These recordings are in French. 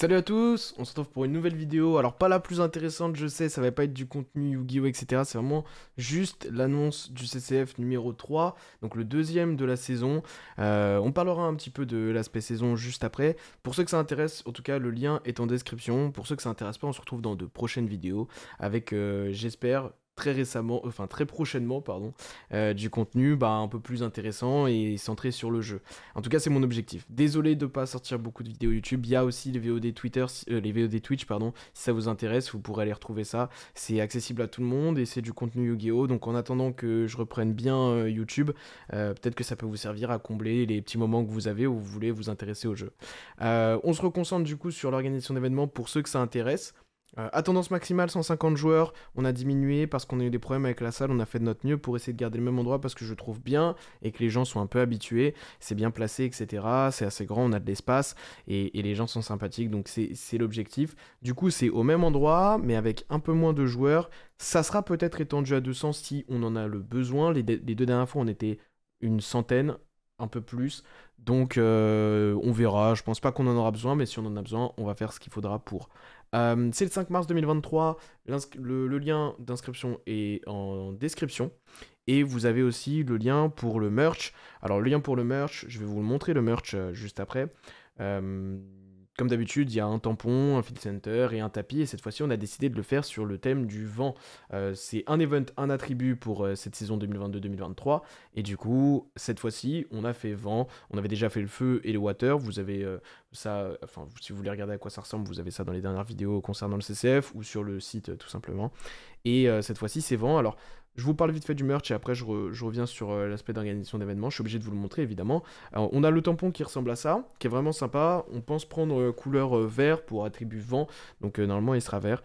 Salut à tous, on se retrouve pour une nouvelle vidéo, alors pas la plus intéressante je sais, ça va pas être du contenu Yu-Gi-Oh etc, c'est vraiment juste l'annonce du CCF numéro 3, donc le deuxième de la saison, euh, on parlera un petit peu de l'aspect saison juste après, pour ceux que ça intéresse, en tout cas le lien est en description, pour ceux que ça intéresse pas on se retrouve dans de prochaines vidéos avec euh, j'espère très récemment, enfin très prochainement, pardon, euh, du contenu bah, un peu plus intéressant et centré sur le jeu. En tout cas, c'est mon objectif. Désolé de ne pas sortir beaucoup de vidéos YouTube. Il y a aussi les VOD Twitter, euh, les VOD Twitch, pardon. Si ça vous intéresse, vous pourrez aller retrouver ça. C'est accessible à tout le monde et c'est du contenu Yu-Gi-Oh. Donc en attendant que je reprenne bien euh, YouTube, peut-être que ça peut vous servir à combler les petits moments que vous avez où vous voulez vous intéresser au jeu. on se reconcentre du coup sur l'organisation d'événements pour ceux que ça intéresse. Euh, attendance maximale 150 joueurs, on a diminué parce qu'on a eu des problèmes avec la salle, on a fait de notre mieux pour essayer de garder le même endroit parce que je trouve bien et que les gens sont un peu habitués, c'est bien placé, etc. C'est assez grand, on a de l'espace et, les gens sont sympathiques, donc c'est l'objectif. Du coup, c'est au même endroit, mais avec un peu moins de joueurs. Ça sera peut-être étendu à 200 si on en a le besoin. Les, deux dernières fois, on était une centaine, un peu plus. Donc euh, on verra, je pense pas qu'on en aura besoin, mais si on en a besoin, on va faire ce qu'il faudra pour. Euh, c'est le 5 mars 2023. Le, lien d'inscription est en description. Et vous avez aussi le lien pour le merch. Alors, le lien pour le merch, je vais vous montrer le merch euh, juste après. Euh, comme d'habitude, il y a un tampon, un field center et un tapis, et cette fois-ci, on a décidé de le faire sur le thème du vent. Euh, c'est un event, un attribut pour euh, cette saison 2022-2023, et du coup, cette fois-ci, on a fait vent, on avait déjà fait le feu et le water, vous avez euh, ça, enfin, si vous voulez regarder à quoi ça ressemble, vous avez ça dans les dernières vidéos concernant le CCF, ou sur le site, tout simplement. Et euh, cette fois-ci, c'est vent. Alors, je vous parle vite fait du merch et après je, reviens sur euh, l'aspect d'organisation d'événements. Je suis obligé de vous le montrer évidemment. on a le tampon qui ressemble à ça, qui est vraiment sympa. On pense prendre euh, couleur vert pour attribut vent, donc normalement il sera vert.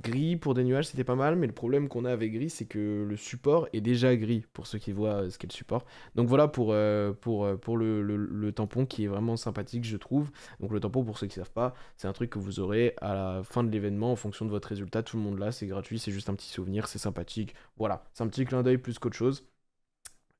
gris pour des nuages c'était pas mal, mais le problème qu'on a avec gris c'est que le support est déjà gris pour ceux qui voient ce qu'est le support. Donc voilà pour, pour, pour le, tampon qui est vraiment sympathique je trouve. Donc le tampon pour ceux qui ne savent pas, c'est un truc que vous aurez à la fin de l'événement en fonction de votre résultat. Tout le monde là, c'est gratuit c'est juste un petit souvenir, c'est sympathique. Voilà, c'est un petit clin d'œil plus qu'autre chose.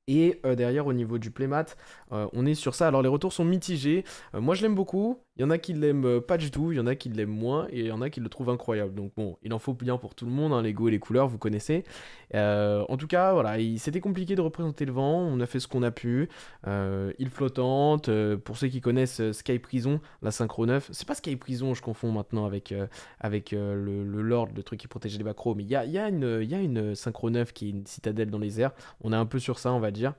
Et euh, derrière, au niveau du playmat, euh, on est sur ça. Alors, les retours sont mitigés. Euh, moi, je l'aime beaucoup. Il y en a qui l'aiment euh, pas du tout, il y en a qui l'aiment moins, et il y en a qui le trouvent incroyable. Donc bon, il en faut bien pour tout le monde, hein, les goûts et les couleurs, vous connaissez. Euh, en tout cas, voilà, c'était compliqué de représenter le vent, on a fait ce qu'on a pu. Euh, il flottante, pour ceux qui connaissent Sky Prison, la synchro 9, c'est pas Sky Prison, je confonds maintenant avec, avec le, Lord, le truc qui protégeait les macros, mais il y a, une synchro 9 qui est une citadelle dans les airs, on est un peu sur ça, on va dire.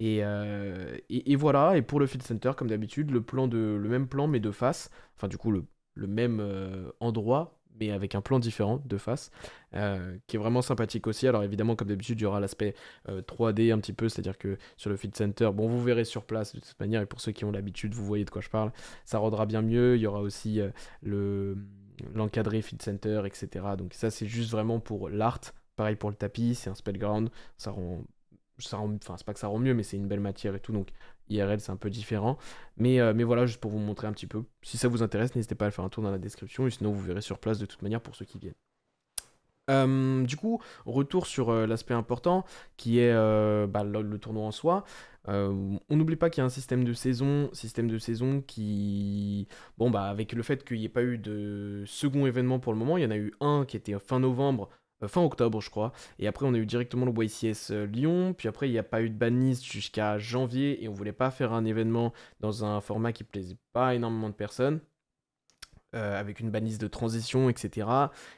Euh, et, voilà, et pour le Field Center, comme d'habitude, le, plan de, le même plan mais de face, enfin du coup le, même euh, endroit mais avec un plan différent de face, euh, qui est vraiment sympathique aussi. Alors évidemment, comme d'habitude, il y aura l'aspect 3D un petit peu, c'est-à-dire que sur le Field Center, bon, vous verrez sur place de toute manière, et pour ceux qui ont l'habitude, vous voyez de quoi je parle, ça rendra bien mieux, il y aura aussi le l'encadré fit Center, etc. Donc ça, c'est juste vraiment pour l'art. Pareil pour le tapis, c'est un spellground, ça rend ça rend, enfin c'est pas que ça rend mieux, mais c'est une belle matière et tout, donc IRL c'est un peu différent. Mais, euh, mais voilà, juste pour vous montrer un petit peu. Si ça vous intéresse, n'hésitez pas à faire un tour dans la description, et sinon vous verrez sur place de toute manière pour ceux qui viennent. Euh, du coup, retour sur euh, l'aspect important qui est bah, le, le, tournoi en soi. on n'oublie pas qu'il y a un système de saison, système de saison qui, bon bah avec le fait qu'il n'y ait pas eu de second événement pour le moment, il y en a eu un qui était fin novembre, euh, fin octobre, je crois. Et après, on a eu directement le YCS euh, Lyon. Puis après, il n'y a pas eu de banniste jusqu'à janvier. Et on voulait pas faire un événement dans un format qui plaisait pas énormément de personnes. Euh, avec une banliste de transition, etc.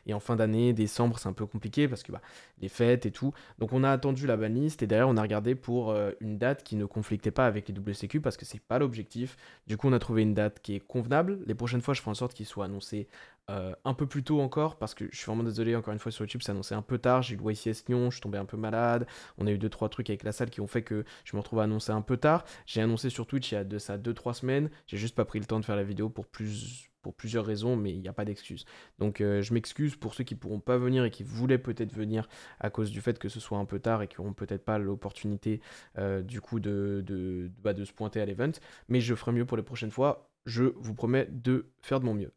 Et en fin d'année, décembre, c'est un peu compliqué parce que bah, les fêtes et tout. Donc on a attendu la banliste et derrière on a regardé pour une date qui ne conflictait pas avec les WCQ parce que c'est pas l'objectif. Du coup, on a trouvé une date qui est convenable. Les prochaines fois, je ferai en sorte qu'il soit annoncé euh, un peu plus tôt encore, parce que je suis vraiment désolé, encore une fois sur YouTube, c'est annoncé un peu tard, j'ai eu le YCS Lyon, je suis tombé un peu malade, on a eu 2-3 trucs avec la salle qui ont fait que je me retrouve à annoncer un peu tard. J'ai annoncé sur Twitch il y a de ça 2-3 semaines, j'ai juste pas pris le temps de faire la vidéo pour plus pour plusieurs raisons, mais il n'y a pas d'excuse. Donc euh, je m'excuse pour ceux qui pourront pas venir et qui voulaient peut-être venir à cause du fait que ce soit un peu tard et qui n'auront peut-être pas l'opportunité euh, du coup de, de, bah, de se pointer à l'event, mais je ferai mieux pour les prochaines fois. Je vous promets de faire de mon mieux.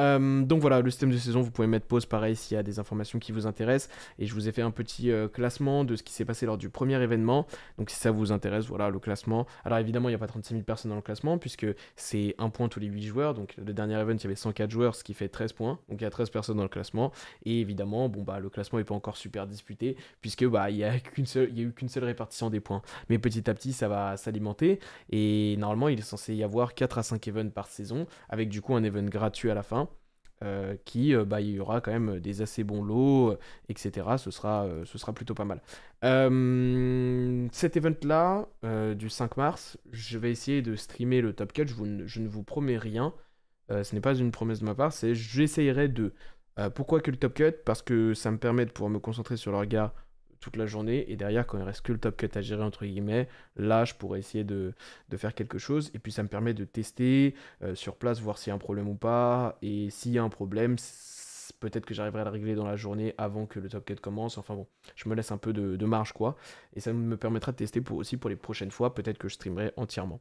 Euh, donc voilà, le système de saison, vous pouvez mettre pause pareil s'il y a des informations qui vous intéressent. Et je vous ai fait un petit euh, classement de ce qui s'est passé lors du premier événement. Donc si ça vous intéresse, voilà le classement. Alors évidemment, il n'y a pas 36 000 personnes dans le classement puisque c'est un point tous les 8 joueurs. Donc le dernier event, il y avait 104 joueurs, ce qui fait 13 points. Donc il y a 13 personnes dans le classement. Et évidemment, bon bah le classement n'est pas encore super disputé puisque bah il n'y a qu'une seule, a eu qu'une seule répartition des points. Mais petit à petit, ça va s'alimenter. Et normalement, il est censé y avoir 4 à 5 events par saison avec du coup un event gratuit à la fin. Euh, qui, euh, bah, il y aura quand même des assez bons lots, euh, etc. Ce sera, ce sera plutôt pas mal. cet event-là, du 5 mars, je vais essayer de streamer le top cut, je, ne vous promets rien. ce n'est pas une promesse de ma part, c'est j'essayerai de... pourquoi que le top cut Parce que ça me permet de pouvoir me concentrer sur le regard toute la journée. Et derrière, quand il reste que le top cut à gérer, entre guillemets, là, je pourrais essayer de, faire quelque chose. Et puis, ça me permet de tester euh, sur place, voir s'il y a un problème ou pas. Et s'il y a un problème, peut-être que j'arriverai à le régler dans la journée avant que le top cut commence. Enfin bon, je me laisse un peu de, marge, quoi. Et ça me permettra de tester pour, aussi pour les prochaines fois. Peut-être que je streamerai entièrement.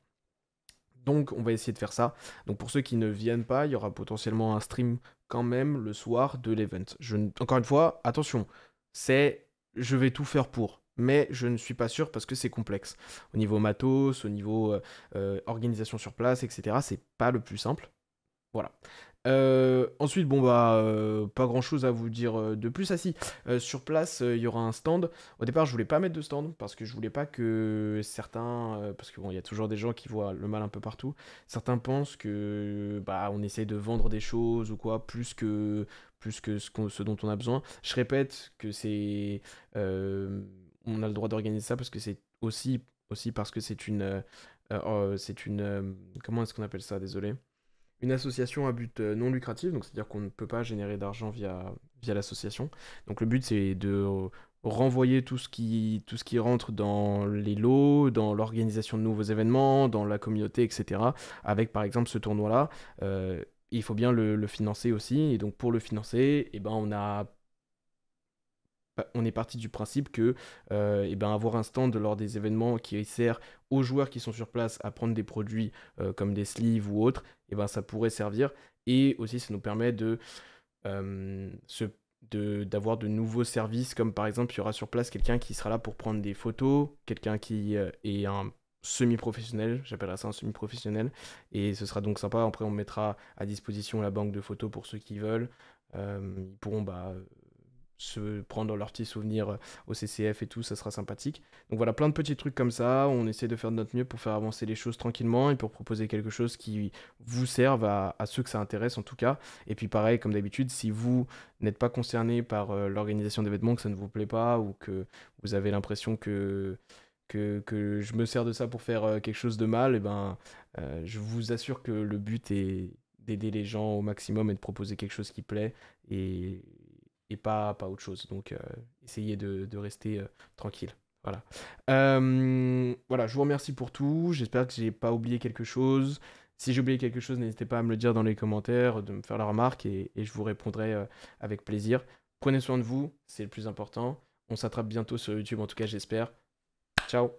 Donc on va essayer de faire ça. Donc pour ceux qui ne viennent pas, il y aura potentiellement un stream quand même le soir de l'event. Je... Encore une fois, attention, c'est je vais tout faire pour. Mais je ne suis pas sûr parce que c'est complexe. Au niveau matos, au niveau euh, euh, organisation sur place, etc., c'est pas le plus simple. Voilà. Euh, ensuite, bon bah, euh, pas grand chose à vous dire euh, de plus. Ah si, sur place, il y aura un stand. Au départ, je voulais pas mettre de stand parce que je voulais pas que certains, parce que bon, il y a toujours des gens qui voient le mal un peu partout. Certains pensent que bah, on essaye de vendre des choses ou quoi plus que plus que ce, dont on a besoin. Je répète que c'est, on a le droit d'organiser ça parce que c'est aussi aussi parce que c'est une, c'est une, comment est-ce qu'on appelle ça Désolé une association à but euh, non lucratif, donc c'est-à-dire qu'on ne peut pas générer d'argent via, via l'association. Donc le but c'est de euh, renvoyer tout ce, qui, tout ce qui rentre dans les lots, dans l'organisation de nouveaux événements, dans la communauté, etc. Avec par exemple ce tournoi-là, euh, il faut bien le, financer aussi. Et donc pour le financer, eh ben, on a on est parti du principe que et euh, eh ben, avoir un stand lors des événements qui sert aux joueurs qui sont sur place à prendre des produits euh, comme des sleeves ou autres, et eh ben ça pourrait servir. Et aussi ça nous permet euh, de d'avoir de, nouveaux services comme par exemple il y aura sur place quelqu'un qui sera là pour prendre des photos, quelqu'un qui est un semi-professionnel, j'appellerais ça un semi-professionnel, et ce sera donc sympa. Après on mettra à disposition la banque de photos pour ceux qui veulent, ils pourront bah se prendre leurs petits souvenirs euh, au CCF et tout, ça sera sympathique. Donc voilà, plein de petits trucs comme ça, on essaie de faire de notre mieux pour faire avancer les choses tranquillement et pour proposer quelque chose qui vous serve à, ceux que ça intéresse en tout cas. Et puis pareil, comme d'habitude, si vous n'êtes pas concerné par l'organisation euh, l'organisation d'événements, que ça ne vous plaît pas ou que vous avez l'impression que... Que, je me sers de ça pour faire euh, quelque chose de mal, et eh ben, je vous assure que le but est d'aider les gens au maximum et de proposer quelque chose qui plaît. Et pas, pas autre chose. Donc, euh, essayez de, de rester euh, tranquille. Voilà. Euh, voilà, je vous remercie pour tout. J'espère que j'ai pas oublié quelque chose. Si j'ai oublié quelque chose, n'hésitez pas à me le dire dans les commentaires, de me faire la remarque et je vous répondrai avec plaisir. Prenez soin de vous, c'est le plus important. On s'attrape bientôt sur YouTube, en tout cas, j'espère. Ciao